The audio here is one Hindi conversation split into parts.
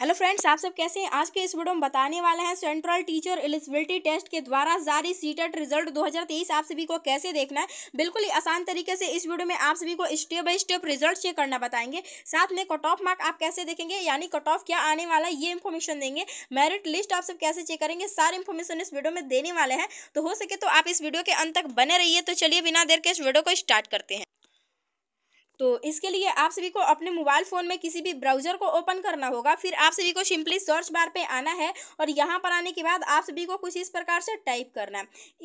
हेलो फ्रेंड्स आप सब कैसे हैं आज के इस वीडियो में बताने वाले हैं सेंट्रल टीचर एलिजिबिलिटी टेस्ट के द्वारा जारी सीटेट e रिजल्ट 2023 आप सभी को कैसे देखना है बिल्कुल ही आसान तरीके से इस वीडियो में आप सभी को step by step result check करना बताएंगे साथ में कट ऑफ मार्क आप कैसे देखेंगे यानी कट ऑफ क्या आने वाला है ये इन्फॉर्मेशन देंगे मेरिट लिस्ट आप सब कैसे चेक करेंगे सारे इन्फॉर्मेशन इस वीडियो में देने वाले हैं तो हो सके तो आप इस वीडियो के अंत तक बने रहिए तो चलिए बिना देर के इस वीडियो को स्टार्ट करते हैं तो इसके लिए आप सभी को अपने मोबाइल फ़ोन में किसी भी ब्राउज़र को ओपन करना होगा फिर आप सभी को सिंपली सर्च बार पे आना है और यहाँ पर आने के बाद आप सभी को कुछ इस प्रकार से टाइप करना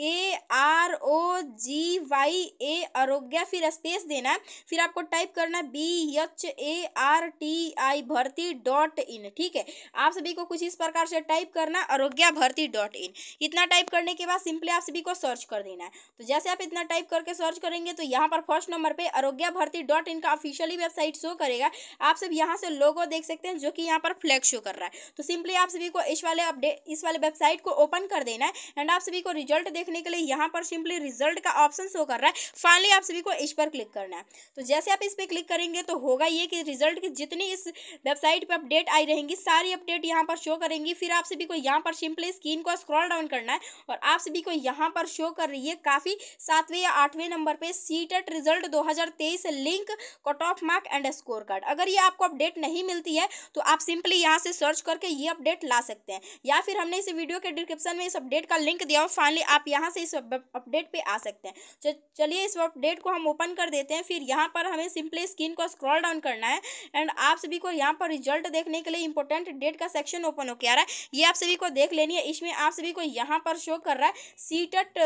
A R O ji Y ए आरोग्य फिर स्पेस देना फिर आपको टाइप करना B H A R T I भर्ती डॉट इन ठीक है आप सभी को कुछ इस प्रकार से टाइप करना आरोग्य भर्ती डॉट इन इतना टाइप करने के बाद सिंपली आप सभी को सर्च कर देना है तो जैसे आप इतना टाइप करके सर्च करेंगे तो यहाँ पर फर्स्ट नंबर पर आरोग्य भर्ती डॉट डॉट इनका ऑफिशियली वेबसाइट शो करेगा आप सब यहाँ से लोगो देख सकते हैं जो कि यहाँ पर फ्लैग शो कर रहा है तो सिंपली आप सभी को इस वाले अपडेट इस वाले वेबसाइट को ओपन कर देना है एंड आप सभी को रिजल्ट देखने के लिए यहाँ पर सिंपली रिजल्ट का ऑप्शन शो कर रहा है फाइनली आप सभी को इस पर क्लिक करना है तो जैसे आप इस पर क्लिक करेंगे तो होगा ये कि रिजल्ट की जितनी इस वेबसाइट पर अपडेट आई रहेंगी सारी अपडेट यहाँ पर शो करेंगी फिर आप सभी को यहाँ पर सिंपली स्क्रीन को स्क्रॉल डाउन करना है और आप सभी को यहाँ पर शो कर रही है काफ़ी सातवें या आठवें नंबर पर सीटेट रिजल्ट दो link cut off mark and score card अगर ये आपको अपडेट नहीं मिलती है तो आप सिंपली यहाँ से सर्च करके ये अपडेट ला सकते हैं या फिर हमने इस वीडियो के डिस्क्रिप्शन में इस अपडेट का लिंक दिया और फाइनली आप यहाँ से इस अपडेट पर आ सकते हैं चलिए इस अपडेट को हम ओपन कर देते हैं फिर यहाँ पर हमें सिंपली स्क्रीन को स्क्रॉल डाउन करना है एंड आप सभी को यहाँ पर रिजल्ट देखने के लिए इंपॉर्टेंट डेट का सेक्शन ओपन होकर आ रहा है ये आप सभी को देख लेनी है इसमें आप सभी को यहाँ पर शो कर रहा है सीटेट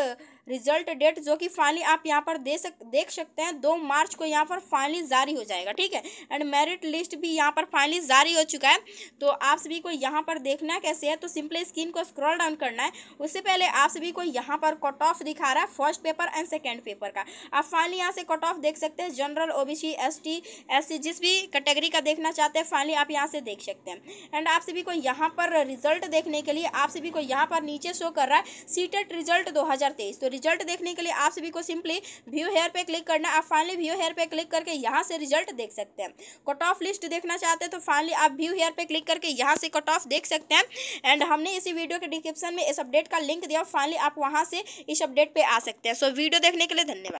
रिजल्ट डेट जो कि फाइनली आप यहाँ पर दे सक देख सकते हैं दो मार्च को यहाँ पर फाइनली जारी हो जाएगा ठीक है एंड मेरिट लिस्ट भी यहाँ पर फाइनली जारी हो चुका है तो आप सभी को यहाँ पर देखना कैसे है तो सिंपली स्क्रीन को स्क्रॉल डाउन करना है उससे पहले आप सभी को यहाँ पर कट ऑफ दिखा रहा है first paper and second paper का आप फाइनली यहाँ से कट ऑफ देख सकते हैं general O B C S T S C जिस भी कैटेगरी का देखना चाहते हैं फाइनली आप यहाँ से देख सकते हैं एंड आप सभी को यहाँ पर रिजल्ट देखने के लिए आप सभी को यहाँ पर नीचे शो कर रहा है सीटेट रिजल्ट 2023 तो रिजल्ट देखने के लिए आप सभी को सिंपली व्यू हेयर पे क्लिक करना आप फाइनली व्यू हेयर पे क्लिक कर करके यहाँ से रिजल्ट देख सकते हैं कट ऑफ लिस्ट देखना चाहते हैं तो फाइनली आप व्यू हेयर पे क्लिक करके यहाँ से कट ऑफ देख सकते हैं एंड हमने इसी वीडियो के डिस्क्रिप्शन में इस अपडेट का लिंक दिया फाइनली आप वहाँ से इस अपडेट पर आ सकते हैं सो वीडियो देखने के लिए धन्यवाद